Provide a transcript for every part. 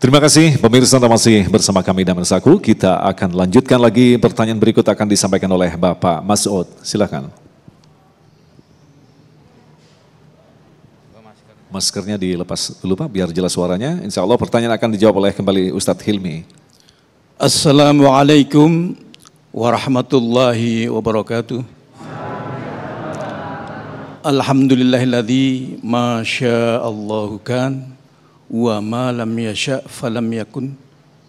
Terima kasih pemirsa yang masih bersama kami dan Saku. Kita akan lanjutkan lagi pertanyaan berikut akan disampaikan oleh Bapak Masud. Silakan. Maskernya dilepas dulu Pak biar jelas suaranya. Insya Allah pertanyaan akan dijawab oleh kembali Ustadz Hilmi. Assalamualaikum warahmatullahi wabarakatuh. Alhamdulillahilladzi masya'allahu kan wa ma lam yasha falam yakun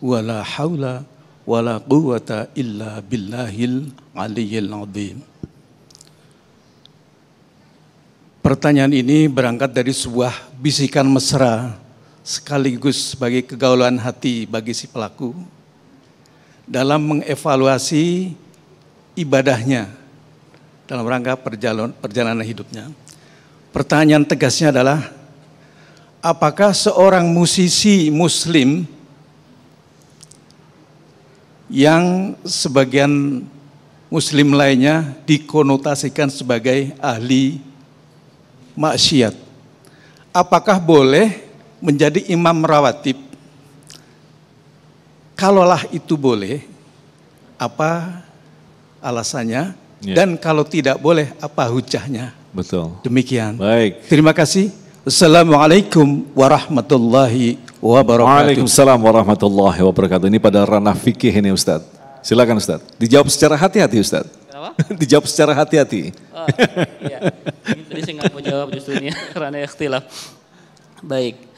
la haula la quwata illa billahil aliyyil azim. Pertanyaan ini berangkat dari sebuah bisikan mesra sekaligus sebagai kegaulan hati bagi si pelaku dalam mengevaluasi ibadahnya dalam rangka perjalanan, perjalanan hidupnya. Pertanyaan tegasnya adalah apakah seorang musisi muslim yang sebagian muslim lainnya dikonotasikan sebagai ahli maksiat. Apakah boleh menjadi imam rawatib? Kalaulah itu boleh, apa alasannya? Ya. Dan kalau tidak boleh, apa hujahnya? Betul. Demikian. Baik. Terima kasih. Assalamualaikum warahmatullahi wabarakatuh. Waalaikumsalam warahmatullahi wabarakatuh. Ini pada ranah fikih ini Ustaz. Silakan Ustaz. Dijawab secara hati-hati Ustaz. Kenapa? Dijawab secara hati-hati. Oh, iya. Tadi saya nggak mau jawab justru ini ranah ikhtilaf. Baik.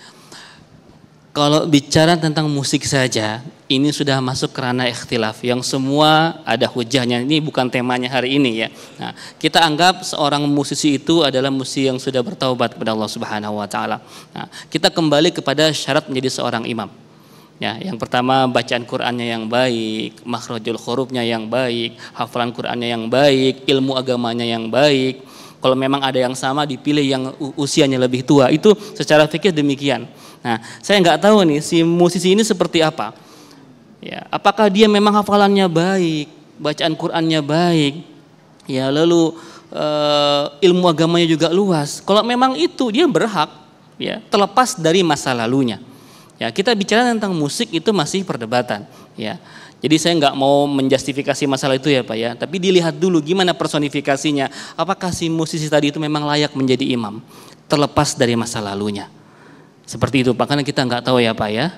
Kalau bicara tentang musik saja, ini sudah masuk kerana ikhtilaf yang semua ada hujahnya. Ini bukan temanya hari ini ya. Nah, kita anggap seorang musisi itu adalah musisi yang sudah bertaubat kepada Allah Subhanahu wa taala. Nah, kita kembali kepada syarat menjadi seorang imam. Ya, yang pertama bacaan Qur'annya yang baik, makhrajul hurufnya yang baik, hafalan Qur'annya yang baik, ilmu agamanya yang baik, kalau memang ada yang sama dipilih yang usianya lebih tua. Itu secara fikih demikian. Nah, saya nggak tahu nih si musisi ini seperti apa. Ya, apakah dia memang hafalannya baik, bacaan Qur'annya baik, ya lalu uh, ilmu agamanya juga luas. Kalau memang itu dia berhak ya terlepas dari masa lalunya. Ya, kita bicara tentang musik itu masih perdebatan, ya. Jadi saya nggak mau menjustifikasi masalah itu ya Pak ya, tapi dilihat dulu gimana personifikasinya. Apakah si musisi tadi itu memang layak menjadi imam, terlepas dari masa lalunya. Seperti itu Pak, karena kita nggak tahu ya Pak ya.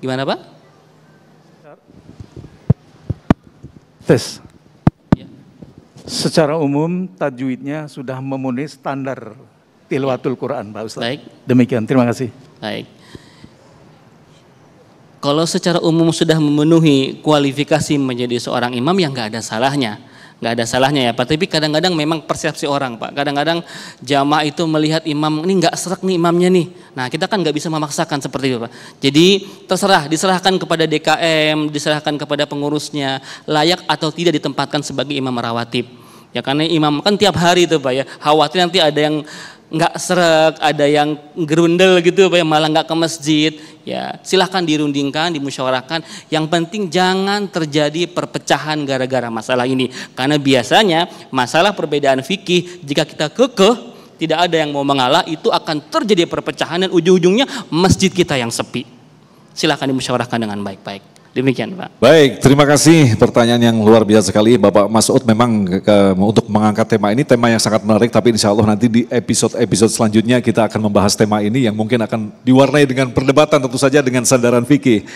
Gimana Pak? Tes. Ya. Secara umum tajwidnya sudah memenuhi standar tilawatul Quran Pak Ustaz. Baik. Demikian, terima kasih. Baik. Kalau secara umum sudah memenuhi kualifikasi menjadi seorang imam yang nggak ada salahnya nggak ada salahnya ya Pak. Tapi kadang-kadang memang persepsi orang Pak. Kadang-kadang jamaah itu melihat imam ini nggak serak nih imamnya nih. Nah kita kan nggak bisa memaksakan seperti itu Pak. Jadi terserah diserahkan kepada DKM, diserahkan kepada pengurusnya layak atau tidak ditempatkan sebagai imam rawatib. Ya karena imam kan tiap hari itu Pak ya. Khawatir nanti ada yang nggak serak, ada yang gerundel gitu, apa ya, malah nggak ke masjid, ya silahkan dirundingkan, dimusyawarahkan. Yang penting jangan terjadi perpecahan gara-gara masalah ini, karena biasanya masalah perbedaan fikih jika kita kekeh tidak ada yang mau mengalah itu akan terjadi perpecahan dan ujung-ujungnya masjid kita yang sepi. Silahkan dimusyawarahkan dengan baik-baik. Demikian Pak. Baik, terima kasih pertanyaan yang luar biasa sekali Bapak Mas Ud memang ke, untuk mengangkat tema ini tema yang sangat menarik tapi insya Allah nanti di episode-episode selanjutnya kita akan membahas tema ini yang mungkin akan diwarnai dengan perdebatan tentu saja dengan sandaran fikih.